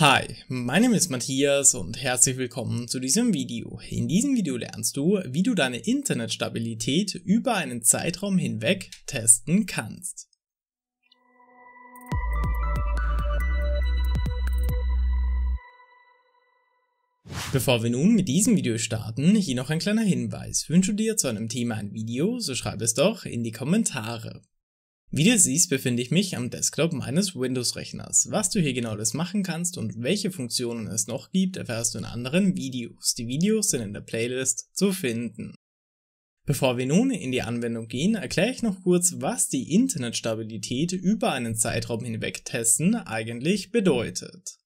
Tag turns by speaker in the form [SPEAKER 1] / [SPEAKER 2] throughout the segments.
[SPEAKER 1] Hi, mein Name ist Matthias und herzlich willkommen zu diesem Video. In diesem Video lernst du, wie du deine Internetstabilität über einen Zeitraum hinweg testen kannst. Bevor wir nun mit diesem Video starten, hier noch ein kleiner Hinweis. Wünschst du dir zu einem Thema ein Video, so schreib es doch in die Kommentare. Wie du siehst, befinde ich mich am Desktop meines Windows-Rechners. Was du hier genau das machen kannst und welche Funktionen es noch gibt, erfährst du in anderen Videos. Die Videos sind in der Playlist zu finden. Bevor wir nun in die Anwendung gehen, erkläre ich noch kurz, was die Internetstabilität über einen Zeitraum hinweg testen eigentlich bedeutet.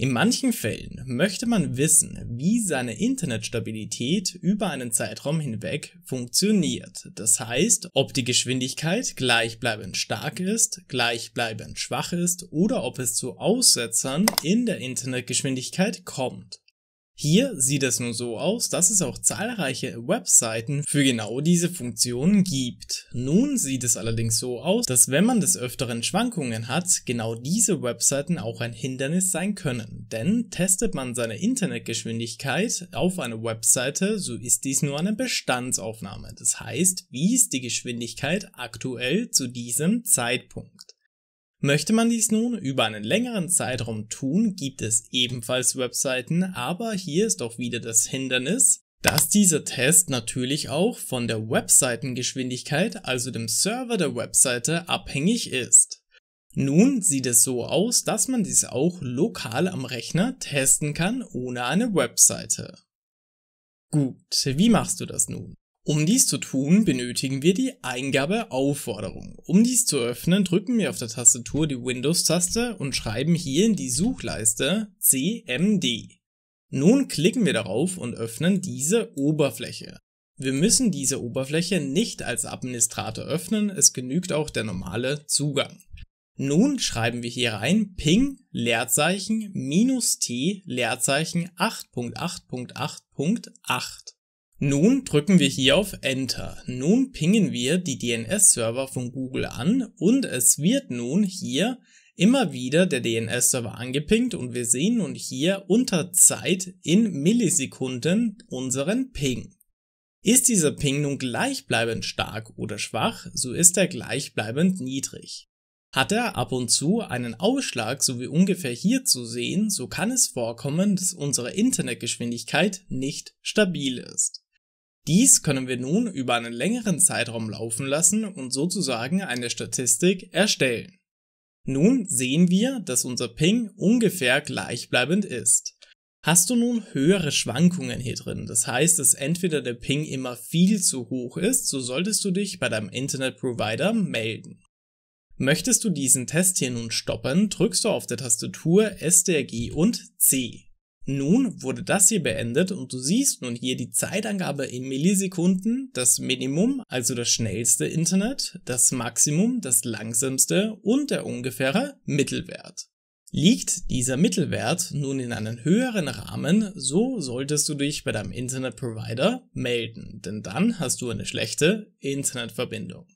[SPEAKER 1] In manchen Fällen möchte man wissen, wie seine Internetstabilität über einen Zeitraum hinweg funktioniert. Das heißt, ob die Geschwindigkeit gleichbleibend stark ist, gleichbleibend schwach ist oder ob es zu Aussetzern in der Internetgeschwindigkeit kommt. Hier sieht es nun so aus, dass es auch zahlreiche Webseiten für genau diese Funktion gibt. Nun sieht es allerdings so aus, dass wenn man des Öfteren Schwankungen hat, genau diese Webseiten auch ein Hindernis sein können. Denn testet man seine Internetgeschwindigkeit auf einer Webseite, so ist dies nur eine Bestandsaufnahme. Das heißt, wie ist die Geschwindigkeit aktuell zu diesem Zeitpunkt? Möchte man dies nun über einen längeren Zeitraum tun, gibt es ebenfalls Webseiten, aber hier ist auch wieder das Hindernis, dass dieser Test natürlich auch von der Webseitengeschwindigkeit, also dem Server der Webseite, abhängig ist. Nun sieht es so aus, dass man dies auch lokal am Rechner testen kann ohne eine Webseite. Gut, wie machst du das nun? Um dies zu tun, benötigen wir die Eingabeaufforderung. Um dies zu öffnen, drücken wir auf der Tastatur die Windows-Taste und schreiben hier in die Suchleiste CMD. Nun klicken wir darauf und öffnen diese Oberfläche. Wir müssen diese Oberfläche nicht als Administrator öffnen, es genügt auch der normale Zugang. Nun schreiben wir hier rein ping Leerzeichen minus t Leerzeichen 8.8.8.8. Nun drücken wir hier auf Enter. Nun pingen wir die DNS-Server von Google an und es wird nun hier immer wieder der DNS-Server angepingt und wir sehen nun hier unter Zeit in Millisekunden unseren Ping. Ist dieser Ping nun gleichbleibend stark oder schwach, so ist er gleichbleibend niedrig. Hat er ab und zu einen Ausschlag, so wie ungefähr hier zu sehen, so kann es vorkommen, dass unsere Internetgeschwindigkeit nicht stabil ist. Dies können wir nun über einen längeren Zeitraum laufen lassen und sozusagen eine Statistik erstellen. Nun sehen wir, dass unser Ping ungefähr gleichbleibend ist. Hast du nun höhere Schwankungen hier drin, das heißt, dass entweder der Ping immer viel zu hoch ist, so solltest du dich bei deinem Internetprovider melden. Möchtest du diesen Test hier nun stoppen, drückst du auf der Tastatur STRG und C. Nun wurde das hier beendet und du siehst nun hier die Zeitangabe in Millisekunden, das Minimum, also das schnellste Internet, das Maximum, das langsamste und der ungefähre Mittelwert. Liegt dieser Mittelwert nun in einem höheren Rahmen, so solltest du dich bei deinem Internetprovider melden, denn dann hast du eine schlechte Internetverbindung.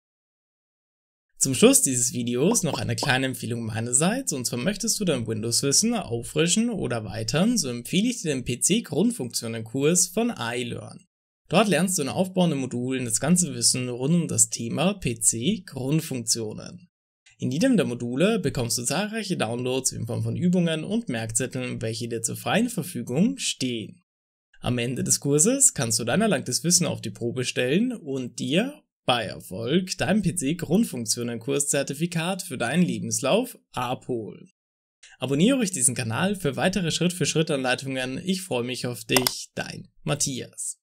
[SPEAKER 1] Zum Schluss dieses Videos noch eine kleine Empfehlung meinerseits und zwar möchtest du dein Windows-Wissen auffrischen oder erweitern, so empfehle ich dir den PC-Grundfunktionen-Kurs von iLearn. Dort lernst du in aufbauenden Modulen das ganze Wissen rund um das Thema PC-Grundfunktionen. In jedem der Module bekommst du zahlreiche Downloads in Form von Übungen und Merkzetteln, welche dir zur freien Verfügung stehen. Am Ende des Kurses kannst du dein erlangtes Wissen auf die Probe stellen und dir bei Erfolg dein PC Grundfunktionen Kurszertifikat für deinen Lebenslauf Apol. Abonniere euch diesen Kanal für weitere Schritt-für-Schritt-Anleitungen. Ich freue mich auf dich, dein Matthias.